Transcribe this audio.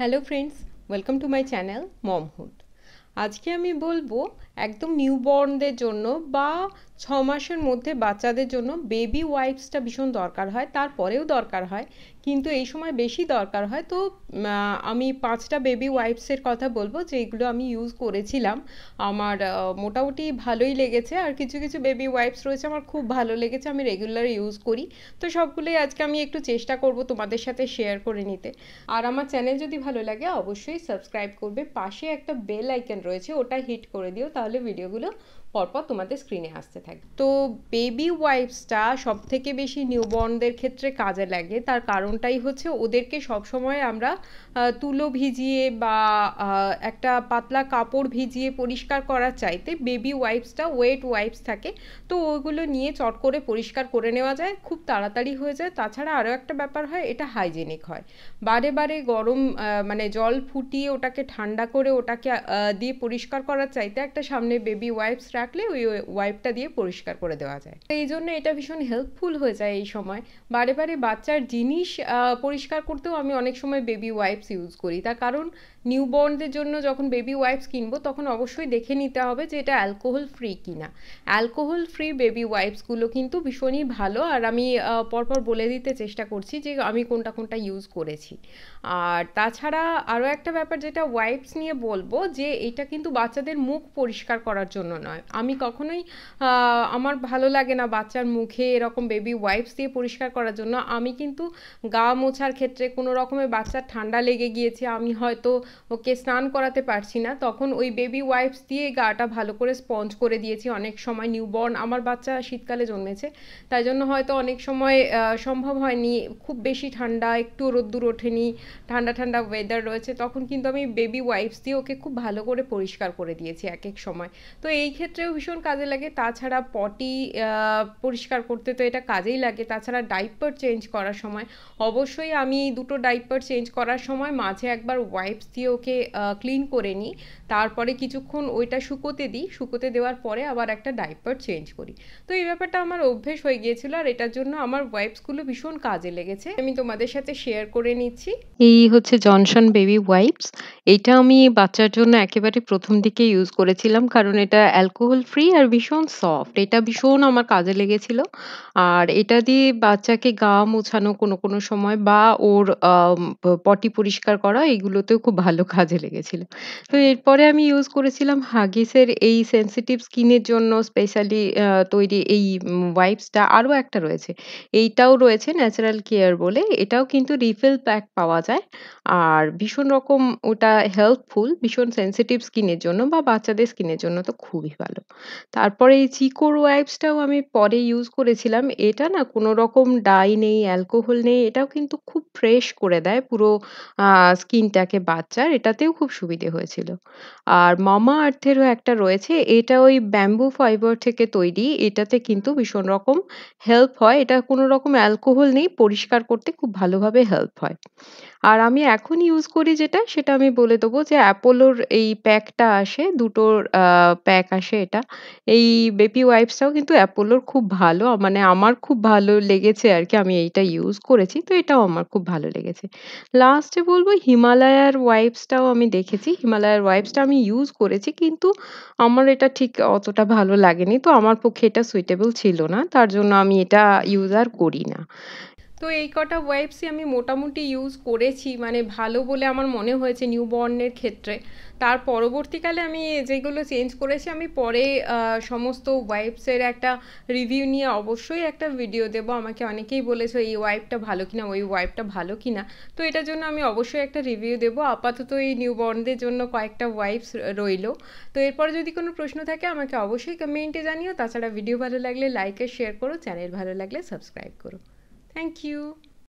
Hello friends welcome to my channel Momhood আজকে আমি বলবো একদম নিউবর্নদের জন্য বা ছ মাসের মধ্যে বাচ্চাদের জন্য বেবি ওয়াইপসটা ভীষণ দরকার হয় তারপরেও দরকার হয় কিন্তু এই সময় বেশি দরকার হয় তো আমি পাঁচটা বেবি ওয়াইপসের কথা বলবো যেগুলো আমি ইউজ করেছিলাম আমার মোটামুটি ভালোই লেগেছে আর কিছু কিছু বেবি ওয়াইপস রয়েছে আমার খুব ভালো লেগেছে আমি রেগুলার ইউজ করি তো সবগুলোই আজকে আমি একটু চেষ্টা করব তোমাদের সাথে শেয়ার করে নিতে আর আমার চ্যানেল যদি ভালো লাগে অবশ্যই সাবস্ক্রাইব করবে পাশে একটা বেল আইকন রয়েছে ওটা হিট করে দিও তাহলে ভিডিওগুলো পরপর তোমাদের স্ক্রিনে আসতে থাকে তো বেবি ওয়াইপসটা সব থেকে বেশি নিউবর্নদের ক্ষেত্রে কাজে লাগে তার কারণটাই হচ্ছে ওদেরকে সবসময় আমরা তুলো ভিজিয়ে বা একটা পাতলা কাপড় ভিজিয়ে পরিষ্কার করার চাইতে বেবি ওয়াইপসটা ওয়েট ওয়াইপস থাকে তো ওইগুলো নিয়ে চট করে পরিষ্কার করে নেওয়া যায় খুব তাড়াতাড়ি হয়ে যায় তাছাড়া আরও একটা ব্যাপার হয় এটা হাইজেনিক হয় বারে বারে গরম মানে জল ফুটিয়ে ওটাকে ঠান্ডা করে ওটাকে দিয়ে পরিষ্কার করার চাইতে একটা সামনে বেবি ওয়াইপস রাখলে ওই ওয়াইপটা দিয়ে পরিষ্কার করে দেওয়া যায় এই জন্য এটা ভীষণ হেল্পফুল হয়ে যায় এই সময় বারে বারে বাচ্চার জিনিস পরিষ্কার করতেও আমি অনেক সময় বেবি ওয়াইপস ইউজ করি তার কারণ নিউবর্নদের জন্য যখন বেবি ওয়াইপস কিনবো তখন অবশ্যই দেখে নিতে হবে যে এটা অ্যালকোহল ফ্রি কিনা অ্যালকোহল ফ্রি বেবি ওয়াইপসগুলো কিন্তু ভীষণই ভালো আর আমি পরপর বলে দিতে চেষ্টা করছি যে আমি কোনটা কোনটা ইউজ করেছি আর তাছাড়া আরও একটা ব্যাপার যেটা ওয়াইপস নিয়ে বলবো যে এটা কিন্তু বাচ্চাদের মুখ পরিষ্কার করার জন্য নয় আমি কখনোই আমার ভালো লাগে না বাচ্চার মুখে এরকম বেবি ওয়াইপস দিয়ে পরিষ্কার করার জন্য আমি কিন্তু গা মোছার ক্ষেত্রে কোনো রকমের বাচ্চার ঠান্ডা লেগে গিয়েছে আমি হয়তো ওকে স্নান করাতে পারছি না তখন ওই বেবি ওয়াইপস দিয়ে গাটা ভালো করে স্পঞ্জ করে দিয়েছি অনেক সময় নিউবর্ন আমার বাচ্চা শীতকালে জন্মেছে তাই জন্য হয়তো অনেক সময় সম্ভব হয়নি খুব বেশি ঠান্ডা একটু রোদ্দুর ওঠেনি ঠান্ডা ঠান্ডা ওয়েদার রয়েছে তখন কিন্তু আমি বেবি ওয়াইপস দিয়ে ওকে খুব ভালো করে পরিষ্কার করে দিয়েছি এক এক সময় তো এই ক্ষেত্রে ক্ষেত্রেও ভীষণ কাজে লাগে তাছাড়া পটি পরিষ্কার করতে তো এটা কাজেই লাগে তাছাড়া ডাইপার চেঞ্জ করার সময় অবশ্যই আমি দুটো ডাইপার চেঞ্জ করার সময় মাঝে একবার ওয়াইপস দিয়ে ওকে ক্লিন করে নিই তারপরে কিছুক্ষণ ওইটা শুকোতে দিই শুকোতে দেওয়ার পরে আবার একটা ডাইপার চেঞ্জ করি তো এই ব্যাপারটা আমার অভ্যেস হয়ে গিয়েছিল আর এটার জন্য আমার ওয়াইপসগুলো ভীষণ কাজে লেগেছে আমি তোমাদের সাথে শেয়ার করে নিচ্ছি এই হচ্ছে জনসন বেবি ওয়াইপস এটা আমি বাচ্চার জন্য একেবারে প্রথম দিকে ইউস করেছিলাম। কারণ এটা অ্যালকোহল ফ্রি আর ভীষণ সফট। এটা ভীষণ আমার কাজে লেগেছিল। আর এটা দিয়ে বাচ্চাকে গা মোছানো কোনো, কোনো সময় বা ওর পটি পরিষ্কার করা এগুলোতেও খুব ভালো কাজে লেগেছিল। তো এরপরে আমি ইউজ করেছিলাম হাগিসের এই সেন্সিটিভ স্কিনের জন্য স্পেশালি তৈরি এই ওয়াইপসটা আরও একটা রয়েছে। এইটাও রয়েছে ন্যাচারাল কেয়ার বলে। এটাও কিন্তু রিফিল প্যাক পাওয়া যায়। আর ভীষণ রকম ওটা হেল্পফুল ভীষণ সেন্সিটিভ স্কিনের জন্য বা বাচ্চাদের স্কিনের জন্য তো খুবই ভালো। তারপরে এই চিকোর ওয়াইপসটাও আমি পরে ইউজ করেছিলাম। এটা না কোনো রকম ডাই নেই, অ্যালকোহল নেই। এটাও কিন্তু খুব ফ্রেশ করে দেয় পুরো স্কিনটাকে বাচ্চার। এটাতেও খুব সুবিধে হয়েছিল। আর মামা আর্থেরও একটা রয়েছে। এটা ওই ব্যাম্বু ফাইবার থেকে তৈরি। এটাতে কিন্তু ভীষণ রকম হেল্প হয়। এটা কোনো রকম অ্যালকোহল নেই। পরিষ্কার করতে খুব ভালোভাবে হেল্প হয়। আর আমি এখন ইউজ করি যেটা, সেটা আমি বলে দেবো যে অ্যাপোলোর এই প্যাকটা আসে, দুটোর প্যাক আসে এটা। এই বেপি ওয়াইপসটাও কিন্তু অ্যাপোলোর খুব ভালো। মানে আমার খুব ভালো লেগেছে আর কি আমি এইটা ইউজ করেছি। তো এটাও আমার খুব ভালো লেগেছে। লাস্টে বলবো হিমালয়ার ওয়াইপসটাও আমি দেখেছি। হিমালয়ার ওয়াইপসটা আমি ইউজ করেছি। কিন্তু আমার এটা ঠিক অতটা ভালো লাগেনি। তো আমার পক্ষে এটা সুইটেবল ছিল না। তার জন্য আমি এটা ইউজ আর করি না। তো এই কটা ওয়াইপসই আমি মোটামুটি ইউজ করেছি মানে ভালো বলে আমার মনে হয়েছে নিউবর্নের ক্ষেত্রে তার পরবর্তীকালে আমি যেগুলো চেঞ্জ করেছি আমি পরে সমস্ত ওয়াইপসের একটা রিভিউ নিয়ে অবশ্যই একটা ভিডিও দেবো আমাকে অনেকেই বলেছে এই ওয়াইপটা ভালো কিনা ওই ওয়াইপটা ভালো কিনা তো এটার জন্য আমি অবশ্যই একটা রিভিউ দেবো আপাতত এই নিউবর্নদের জন্য কয়েকটা ওয়াইপস রইল তো এরপর যদি কোনো প্রশ্ন থাকে আমাকে অবশ্যই কমেন্টে জানিও তাছাড়া ভিডিও ভালো লাগলে লাইক আর শেয়ার করো চ্যানেল ভালো লাগলে সাবস্ক্রাইব করো Thank you.